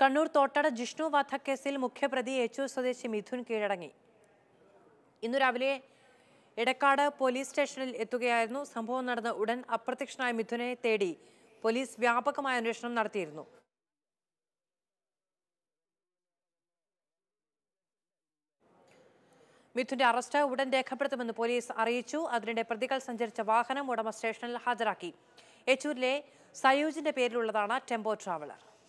കണ്ണൂർ തോട്ടട ജിഷ്ണു വധക്കേസിൽ മുഖ്യപ്രതി എച്ചൂർ സ്വദേശി മിഥുൻ കീഴടങ്ങി ഇന്നു രാവിലെ എടക്കാട് പോലീസ് സ്റ്റേഷനിൽ എത്തുകയായിരുന്നു സംഭവം നടന്ന ഉടൻ അപ്രത്യക്ഷനായ മിഥുനെ തേടി പോലീസ് വ്യാപകമായ അന്വേഷണം നടത്തിയിരുന്നു മിഥുന്റെ അറസ്റ്റ് ഉടൻ രേഖപ്പെടുത്തുമെന്ന് പോലീസ് അറിയിച്ചു അതിനിടെ പ്രതികൾ സഞ്ചരിച്ച വാഹനം ഉടമ സ്റ്റേഷനിൽ ഹാജരാക്കി യെച്ചൂരിലെ സയൂജിന്റെ പേരിലുള്ളതാണ് ടെമ്പോ ട്രാവലർ